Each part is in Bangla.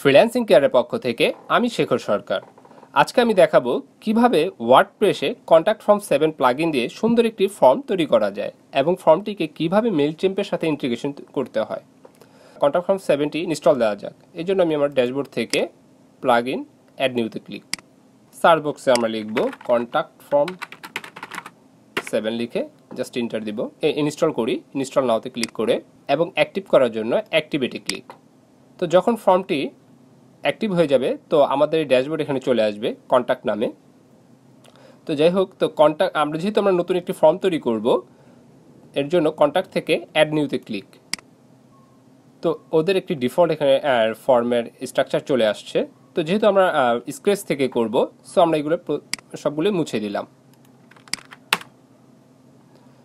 ফ্রিল্যান্সিং কেয়ারের পক্ষ থেকে আমি শেখর সরকার আজকে আমি দেখাবো কিভাবে ওয়ার্ডপ্রেসে কন্ট্যাক্ট ফর্ম সেভেন প্লাগিন দিয়ে সুন্দর একটি ফর্ম তৈরি করা যায় এবং ফর্মটিকে কিভাবে মেল চেম্পের সাথে ইন্টিগ্রেশন করতে হয় কন্ট্যাক্ট ফর্ম সেভেনটি ইনস্টল দেওয়া যাক এই জন্য আমি আমার ড্যাশবোর্ড থেকে প্লাগ ইন অ্যাড নিউতে ক্লিক সার্চ বক্সে আমরা লিখব কন্ট্যাক্ট ফর্ম সেভেন লিখে জাস্ট ইন্টার দিব ইনস্টল করি ইনস্টল নাওতে ক্লিক করে এবং অ্যাক্টিভ করার জন্য অ্যাক্টিভেটে ক্লিক তো যখন ফর্মটি অ্যাক্টিভ হয়ে যাবে তো আমাদের এই ড্যাশবোর্ড এখানে চলে আসবে কন্ট্যাক্ট নামে তো যাই হোক তো কন্ট্যাক্ট আমরা যেহেতু আমরা নতুন একটি ফর্ম তৈরি করব এর জন্য কন্ট্যাক্ট থেকে অ্যাড নিউতে ক্লিক তো ওদের একটি ডিফল্ট এখানে ফর্মের স্ট্রাকচার চলে আসছে তো যেহেতু আমরা স্ক্রেচ থেকে করব সো আমরা এগুলো সবগুলো মুছে দিলাম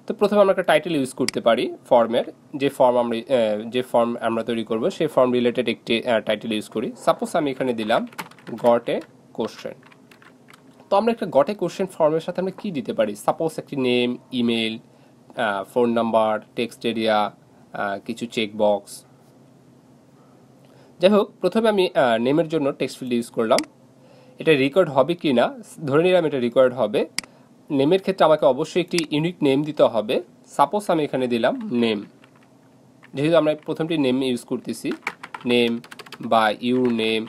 তো প্রথমে আমরা একটা টাইটেল ইউজ করতে পারি ফর্মের যে ফর্ম আমরা যে ফর্ম আমরা তৈরি করব সেই ফর্ম রিলেটেড একটি টাইটেল ইউজ করি সাপোজ আমি এখানে দিলাম গটে কোশ্চেন তো আমরা একটা গটে কোশ্চেন ফর্মের সাথে আমরা কী দিতে পারি সাপোজ একটি name email phone number text area কিছু চেক বক্স যাই হোক প্রথমে আমি নেমের জন্য টেক্সট ফিল্ড ইউজ করলাম এটা রেকর্ড হবে কি না ধরে নিলাম এটা রেকর্ড হবে নেমের ক্ষেত্রে আমাকে অবশ্যই একটি ইউনিক নেম দিতে হবে সাপোজ আমি এখানে দিলাম নেম যেহেতু আমরা প্রথমটি নেম ইউজ করতেছি নেম বা ইউর নেম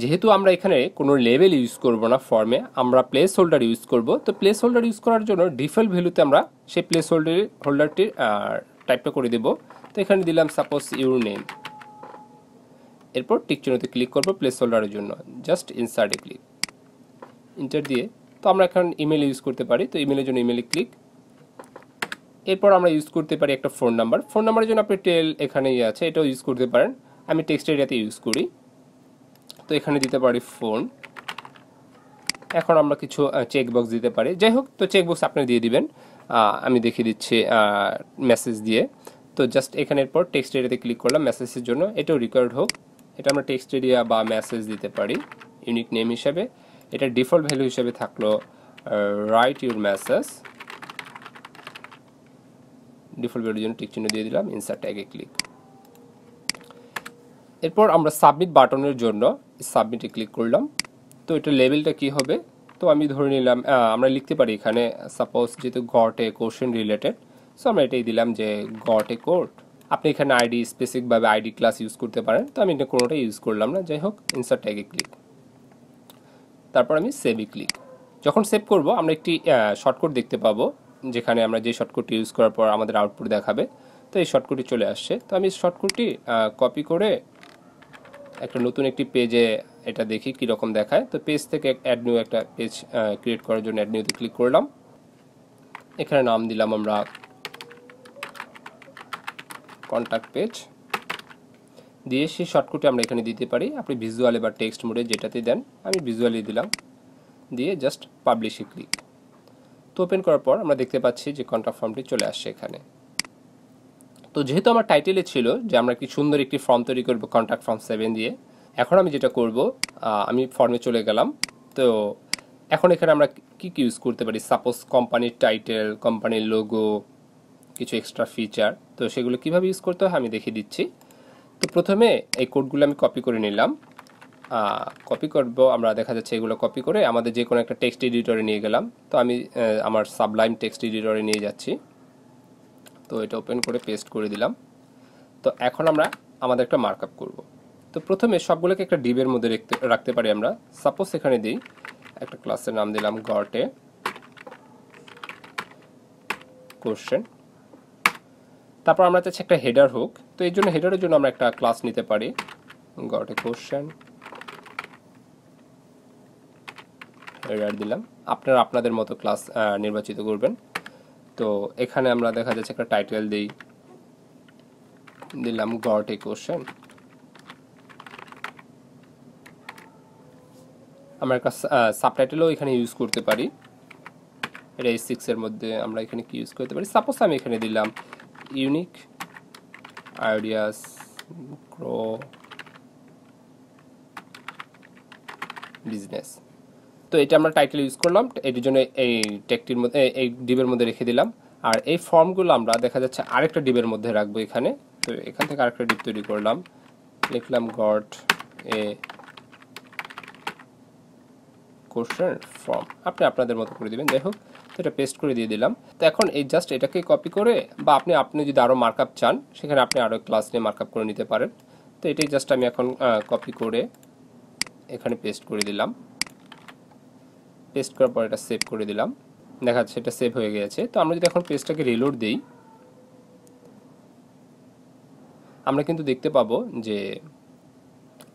যেহেতু আমরা এখানে কোনো লেভেল ইউজ করব না ফর্মে আমরা প্লেস হোল্ডার ইউজ করব তো প্লেস হোল্ডার ইউজ করার জন্য ডিফল্ট ভ্যালুতে আমরা সেই প্লেস হোল্ডার হোল্ডারটির টাইপটা করে দেব তো এখানে দিলাম সাপোজ ইউর নেম এরপর টিকচিহ্নতে ক্লিক করব প্লেস হোল্ডারের জন্য জাস্ট ইনসার্টে ক্লিক ইন্টার দিয়ে তো আমরা এখন ইমেল ইউজ করতে পারি তো ইমেলের জন্য ইমেলে ক্লিক এরপর আমরা ইউজ করতে পারি একটা ফোন নাম্বার ফোন নাম্বারের জন্য আপনি টেল এখানেই আছে এটাও ইউজ করতে পারেন আমি টেক্সট এরিয়াতে ইউজ করি তো এখানে দিতে পারি ফোন এখন আমরা কিছু চেকবক্স দিতে পারি যাই হোক তো চেকবক্স আপনি দিয়ে দিবেন আমি দেখিয়ে দিচ্ছি মেসেজ দিয়ে তো জাস্ট এখানের পর টেক্সট এরিয়াতে ক্লিক করলাম মেসেজের জন্য এটাও রিকোয়ার্ড হোক এটা আমরা টেক্সট এরিয়া বা মেসেজ দিতে পারি ইউনিক নেম হিসেবে এটা ডিফল্ট ভ্যালু হিসেবে থাকলো রাইট ইউর মেসেজ ডিফল্ট ভ্যালুর জন্য টিকচিহ্ন দিয়ে দিলাম ইনসার্ট ট্যাগে ক্লিক এরপর আমরা সাবমিট বাটনের জন্য সাবমিটে ক্লিক করলাম তো এটা লেভেলটা কি হবে তো আমি ধরে নিলাম আমরা লিখতে পারি এখানে সাপোজ যেহেতু got a question related so আমরা এটাই দিলাম যে গট এ কোর্ট আপনি এখানে আইডি স্পেসিকভাবে আইডি ক্লাস ইউজ করতে পারেন তো আমি এটা কোনোটাই ইউজ করলাম না যাই হোক ইনসার্ট ট্যাগে ক্লিক তারপর আমি সেভে ক্লিক যখন সেভ করব আমরা একটি শর্টকট দেখতে পাবো যেখানে আমরা যে শর্টকটটি ইউজ করার পর আমাদের আউটপুট দেখাবে তো এই শর্টকটটি চলে আসছে তো আমি শর্টকটটি কপি করে একটা নতুন একটি পেজে এটা দেখি কীরকম দেখায় তো পেজ থেকে অ্যাড নিউ একটা পেজ ক্রিয়েট করার জন্য অ্যাড নিউতে ক্লিক করলাম এখানে নাম দিলাম আমরা কন্ট্যাক্ট পেজ দিয়ে সেই শর্টকুটে আমরা এখানে দিতে পারি আপনি ভিজুয়ালে বা টেক্সট মোডে যেটাতে দেন আমি ভিজুয়ালি দিলাম দিয়ে জাস্ট পাবলিশে ক্লিক তো ওপেন করার পর আমরা দেখতে পাচ্ছি যে কন্ট্যাক্ট ফর্মটি চলে আসছে এখানে তো যেহেতু আমার টাইটেলে ছিল যে আমরা কি সুন্দর একটি ফর্ম তৈরি করবো কন্ট্যাক্ট ফর্ম সেভেন দিয়ে এখন আমি যেটা করব আমি ফর্মে চলে গেলাম তো এখন এখানে আমরা কি কি ইউজ করতে পারি সাপোজ কোম্পানির টাইটেল কোম্পানির লোগো কিছু এক্সট্রা ফিচার তো সেগুলো কিভাবে ইউজ করতে হয় আমি দেখিয়ে দিচ্ছি তো প্রথমে এই কোডগুলো আমি কপি করে নিলাম কপি করব আমরা দেখা যাচ্ছে এগুলো কপি করে আমাদের যে কোনো একটা টেক্সট এডিটরে নিয়ে গেলাম তো আমি আমার সাবলাইম টেক্সট এডিটরে নিয়ে যাচ্ছি তো এটা ওপেন করে পেস্ট করে দিলাম তো এখন আমরা আমাদের একটা মার্কআপ করব তো প্রথমে সবগুলোকে একটা ডিবের মধ্যে রাখতে রাখতে পারি আমরা সাপোজ এখানে দিই একটা ক্লাসের নাম দিলাম গর্টে কোশ্চেন তারপর আমরা চাচ্ছি একটা হেডার হোক তো এই জন্য হেডারের জন্য আমরা একটা ক্লাস নিতে পারি গট এ কোশ্চেন হেডার দিলাম আপনারা আপনাদের মতো ক্লাস নির্বাচিত করবেন তো এখানে আমরা দেখা যাচ্ছে একটা টাইটেল দিই দিলাম গট এ কোশ্চেন আমরা একটা সাবটাইটেলও এখানে ইউজ করতে পারি এটা এই সিক্সের মধ্যে আমরা এখানে কি ইউজ করতে পারি সাপোজ আমি এখানে দিলাম unique ideas grow business তো এটা আমরা টাইটেল ইউজ করলাম এটির জন্য এই টেকটির মধ্যে এই ডিবের মধ্যে রেখে দিলাম আর এই ফর্মগুলো আমরা দেখা যাচ্ছে আরেকটা ডিবের মধ্যে রাখবো এখানে তো এখান থেকে আরেকটা ডিপ তৈরি করলাম লিখলাম গড এ কোশ্চেন ফর্ম আপনি আপনাদের মতো করে দিবেন দেখো তো এটা পেস্ট করে দিয়ে দিলাম তো এখন এই জাস্ট এটাকে কপি করে বা আপনি আপনি যদি আরও মার্কআপ চান সেখানে আপনি আরও ক্লাস নিয়ে মার্কআপ করে নিতে পারেন তো এটাই জাস্ট আমি এখন কপি করে এখানে পেস্ট করে দিলাম পেস্ট করার পর এটা সেভ করে দিলাম দেখা যাচ্ছে এটা সেভ হয়ে গেছে তো আমরা যদি এখন পেস্টটাকে রিলোড দিই আমরা কিন্তু দেখতে পাবো যে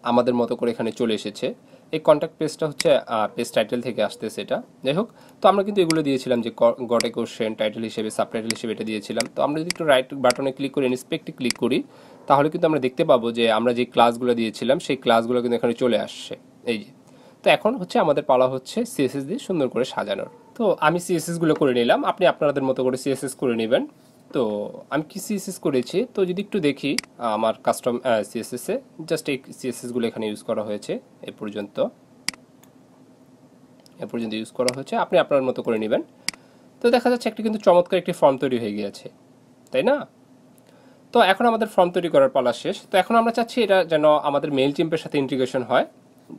আমাদের মতো করে এখানে চলে এসেছে এই কন্ট্যাক্ট পেজটা হচ্ছে পেজ টাইটেল থেকে আসতেছে সেটা যাই হোক তো আমরা কিন্তু এগুলো দিয়েছিলাম যে গটে কোশ্চেন টাইটেল হিসেবে সাব টাইটেল হিসেবে এটা দিয়েছিলাম তো আমরা যদি একটু রাইট বাটনে ক্লিক করি ইন্সপেক্টে ক্লিক করি তাহলে কিন্তু আমরা দেখতে পাবো যে আমরা যে ক্লাসগুলো দিয়েছিলাম সেই ক্লাসগুলো কিন্তু এখানে চলে আসছে এই যে তো এখন হচ্ছে আমাদের পালা হচ্ছে সিএসএস দিয়ে সুন্দর করে সাজানোর তো আমি সিএসএসগুলো করে নিলাম আপনি আপনাদের মতো করে সিএসএস করে নেবেন তো আমি কি সিএসএস করেছি তো যদি একটু দেখি আমার কাস্টম সিএসএসে জাস্ট এই সিএসএসগুলো এখানে ইউজ করা হয়েছে এ পর্যন্ত এ পর্যন্ত ইউজ করা হয়েছে আপনি আপনার মতো করে নেবেন তো দেখা যাচ্ছে একটি কিন্তু চমৎকার একটি ফর্ম তৈরি হয়ে গিয়েছে তাই না তো এখন আমাদের ফর্ম তৈরি করার পালা শেষ তো এখন আমরা চাচ্ছি এটা যেন আমাদের মেল চিম্পের সাথে ইন্টিগ্রেশন হয়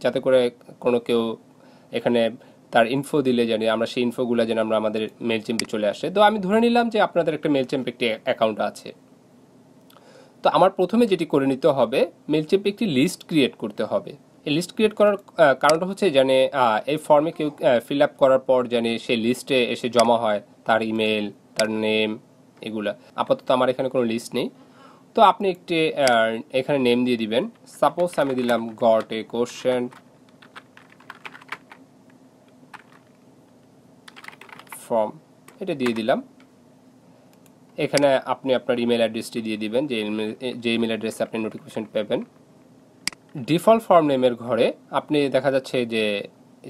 যাতে করে কোনো কেউ এখানে তার ইনফো দিলে জানি আমরা সেই ইনফোগুলো যেন আমরা আমাদের মেল চেম্পে চলে আসে তো আমি ধরে নিলাম যে আপনাদের একটা মেল চেম্পে একটি অ্যাকাউন্ট আছে তো আমার প্রথমে যেটি করে নিতে হবে মেল চেম্পে একটি লিস্ট ক্রিয়েট করতে হবে এই লিস্ট ক্রিয়েট করার কারণটা হচ্ছে জানে এই ফর্মে কেউ ফিল আপ করার পর জানে সেই লিস্টে এসে জমা হয় তার ইমেল তার নেম এগুলা আপাতত আমার এখানে কোনো লিস্ট নেই তো আপনি একটি এখানে নেম দিয়ে দিবেন সাপোজ আমি দিলাম গট এ কোশ্চেন ফর্ম এটা দিয়ে দিলাম এখানে আপনি আপনার ইমেল অ্যাড্রেসটি দিয়ে দিবেন যে যে ইমেল অ্যাড্রেসে আপনি নোটিফিকেশন পাবেন ডিফল্ট ফর্ম নেমের ঘরে আপনি দেখা যাচ্ছে যে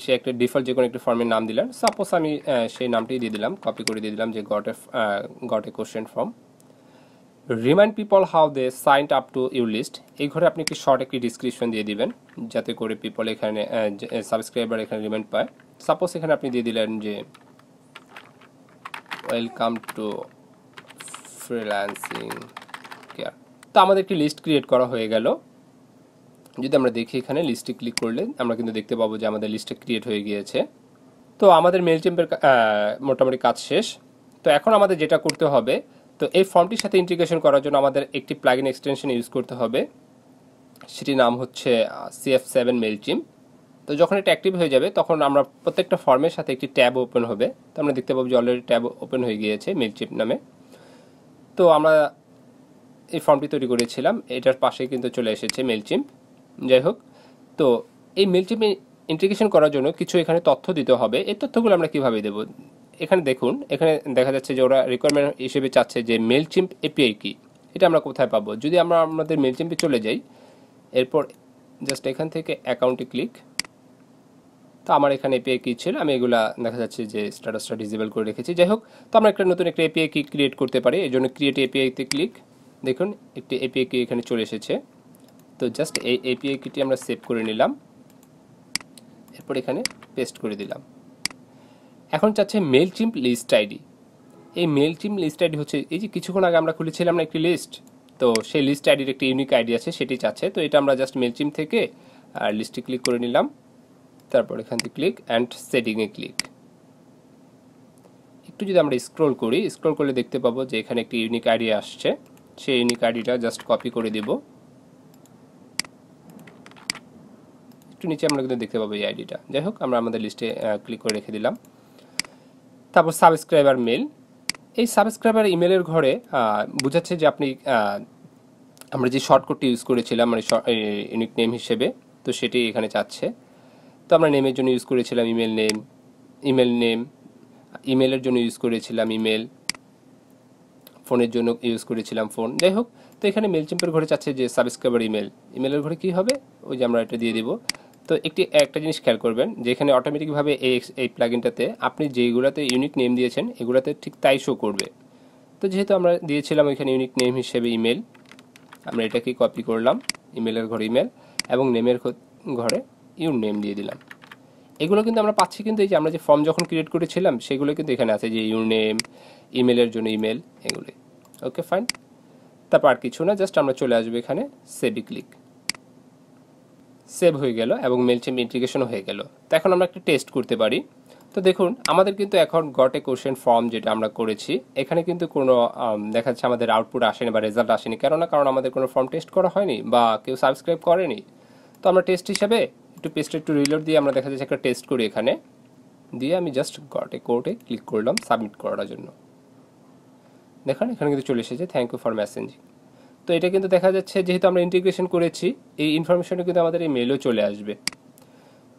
সে একটা ডিফল্ট যে কোনো একটি ফর্মের নাম দিলেন সাপোজ আমি সেই নামটি দিয়ে দিলাম কপি করে দিয়ে দিলাম যে got a got a question form remind people how they sign up to you list এই ঘরে আপনি একটি শর্ট একটি ডিসক্রিপশন দিয়ে দিবেন যাতে করে পিপল এখানে সাবস্ক্রাইবার এখানে রিমাইন্ড পায় সাপোজ এখানে আপনি দিয়ে দিলেন যে ওয়েলকাম টু ফ্রিল্যান্সিং কেয়ার তো আমাদের একটি লিস্ট ক্রিয়েট করা হয়ে গেল যদি আমরা দেখি এখানে লিস্টে ক্লিক করলে আমরা কিন্তু দেখতে পাবো যে আমাদের লিস্টটা ক্রিয়েট হয়ে গিয়েছে তো আমাদের মেল চেম্পের মোটামুটি কাজ শেষ তো এখন আমাদের যেটা করতে হবে তো এই ফর্মটির সাথে ইন্টিগ্রেশন করার জন্য আমাদের একটি প্লাগিন এক্সটেনশন ইউজ করতে হবে সেটির নাম হচ্ছে সিএফ সেভেন মেল চিম্প তো যখন এটা অ্যাক্টিভ হয়ে যাবে তখন আমরা প্রত্যেকটা ফর্মের সাথে একটি ট্যাব ওপেন হবে তো আমরা দেখতে পাবো যে অলরেডি ট্যাব ওপেন হয়ে গিয়েছে মিলচিপ নামে তো আমরা এই ফর্মটি তৈরি করেছিলাম এটার পাশে কিন্তু চলে এসেছে মেলচিম্প যাই হোক তো এই মেলচিম্প ইন্টিগ্রেশন করার জন্য কিছু এখানে তথ্য দিতে হবে এই তথ্যগুলো আমরা কিভাবে দেব এখানে দেখুন এখানে দেখা যাচ্ছে যে ওরা রিকোয়ারমেন্ট হিসেবে চাচ্ছে যে মেলচিম এপিআই কি এটা আমরা কোথায় পাবো যদি আমরা আমাদের মেলচিম্পে চলে যাই এরপর জাস্ট এখান থেকে অ্যাকাউন্টে ক্লিক তো আমার এখানে এপিআই কি ছিল আমি এগুলা দেখা যাচ্ছে যে স্ট্যাটাসটা ডিজেবল করে রেখেছি যাই হোক তো আমরা একটা নতুন একটা এপিআই কি ক্রিয়েট করতে পারি এই জন্য ক্রিয়েট এপিআইতে ক্লিক দেখুন একটি এপিআই কি এখানে চলে এসেছে তো জাস্ট এই এপিআই কিটি আমরা সেভ করে নিলাম এরপর এখানে পেস্ট করে দিলাম এখন চাচ্ছে মেল টিম লিস্ট আইডি এই মেল টিম লিস্ট আইডি হচ্ছে এই যে কিছুক্ষণ আগে আমরা খুলেছিলাম না একটি লিস্ট তো সেই লিস্ট আইডির একটি ইউনিক আইডি আছে সেটি চাচ্ছে তো এটা আমরা জাস্ট মেল টিম থেকে লিস্টে ক্লিক করে নিলাম তারপর এখান থেকে ক্লিক অ্যান্ড সেটিংয়ে ক্লিক একটু যদি আমরা স্ক্রোল করি স্ক্রোল করলে দেখতে পাবো যে এখানে একটি ইউনিক আইডি আসছে সেই ইউনিক আইডিটা জাস্ট কপি করে দেব একটু নিচে আমরা কিন্তু দেখতে পাবো এই আইডিটা যাই হোক আমরা আমাদের লিস্টে ক্লিক করে রেখে দিলাম তারপর সাবস্ক্রাইবার মেল এই সাবস্ক্রাইবার ইমেলের ঘরে বোঝাচ্ছে যে আপনি আমরা যে শর্টকটটি ইউজ করেছিলাম মানে ইউনিক নেম হিসেবে তো সেটি এখানে চাচ্ছে তো আমরা নেমের জন্য ইউজ করেছিলাম ইমেল নেম ইমেল নেম ইমেলের জন্য ইউজ করেছিলাম ইমেল ফোনের জন্য ইউজ করেছিলাম ফোন যাই হোক তো এখানে মেল চিম্পের ঘরে চাচ্ছে যে সাবস্ক্রাইবার ইমেল ইমেলের ঘরে কি হবে ওই যে আমরা এটা দিয়ে দেবো তো একটি একটা জিনিস খেয়াল করবেন যেখানে অটোমেটিকভাবে এই এই প্লাগিনটাতে আপনি যেগুলোতে ইউনিক নেম দিয়েছেন এগুলোতে ঠিক তাই শো করবে তো যেহেতু আমরা দিয়েছিলাম ওইখানে ইউনিক নেম হিসেবে ইমেল আমরা এটাকে কপি করলাম ইমেলের ঘরে ইমেল এবং নেমের ঘরে ইউর নেম দিয়ে দিলাম এগুলো কিন্তু আমরা পাচ্ছি কিন্তু এই যে আমরা যে ফর্ম যখন ক্রিয়েট করেছিলাম সেগুলো কিন্তু এখানে আছে যে ইউর নেম ইমেলের জন্য ইমেল এগুলি ওকে ফাইন তারপর আর কিছু না জাস্ট আমরা চলে আসবো এখানে সেভি ক্লিক সেভ হয়ে গেল এবং মেল চেম ইন্টিগ্রেশনও হয়ে গেল তো এখন আমরা একটা টেস্ট করতে পারি তো দেখুন আমাদের কিন্তু এখন গট এ কোশ্চেন ফর্ম যেটা আমরা করেছি এখানে কিন্তু কোনো দেখা যাচ্ছে আমাদের আউটপুট আসেনি বা রেজাল্ট আসেনি কেননা কারণ আমাদের কোনো ফর্ম টেস্ট করা হয়নি বা কেউ সাবস্ক্রাইব করেনি তো আমরা টেস্ট হিসাবে একটু পেজটা একটু রিলোড দিয়ে আমরা দেখা যাচ্ছে একটা টেস্ট করি এখানে দিয়ে আমি জাস্ট গটে কোর্টে ক্লিক করলাম সাবমিট করার জন্য দেখেন এখানে কিন্তু চলে এসেছে থ্যাংক ইউ ফর মেসেঞ্জিং তো এটা কিন্তু দেখা যাচ্ছে যেহেতু আমরা ইন্টিগ্রেশন করেছি এই ইনফরমেশনটা কিন্তু আমাদের এই মেলও চলে আসবে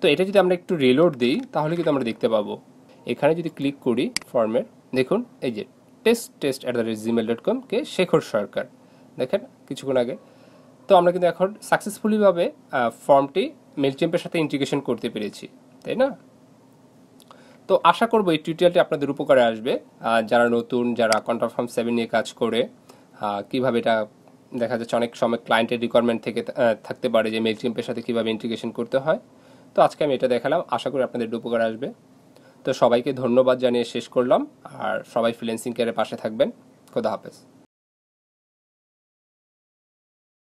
তো এটা যদি আমরা একটু রিলোড দিই তাহলে কিন্তু আমরা দেখতে পাবো এখানে যদি ক্লিক করি ফর্মের দেখুন এই যে test test at the rate Gmail dot com কে শেখর সরকার দেখেন কিছুক্ষণ আগে তো আমরা কিন্তু এখন সাকসেসফুলিভাবে ফর্মটি মেলচিম্পের সাথে ইন্টিগ্রেশন করতে পেরেছি তাই না তো আশা করব এই টিউটোরিয়ালটি আপনাদের উপকারে আসবে যারা নতুন যারা কন্ট্রাক্ট ফর্ম সেভেন নিয়ে কাজ করে কীভাবে এটা দেখা যাচ্ছে অনেক সময় ক্লায়েন্টের রিকোয়ারমেন্ট থেকে থাকতে পারে যে মেলচিম্পের সাথে কীভাবে ইন্টিগ্রেশন করতে হয় তো আজকে আমি এটা দেখালাম আশা করি আপনাদের উপকার আসবে তো সবাইকে ধন্যবাদ জানিয়ে শেষ করলাম আর সবাই ফ্রিল্যান্সিং কেয়ারের পাশে থাকবেন খোদা হাফেজ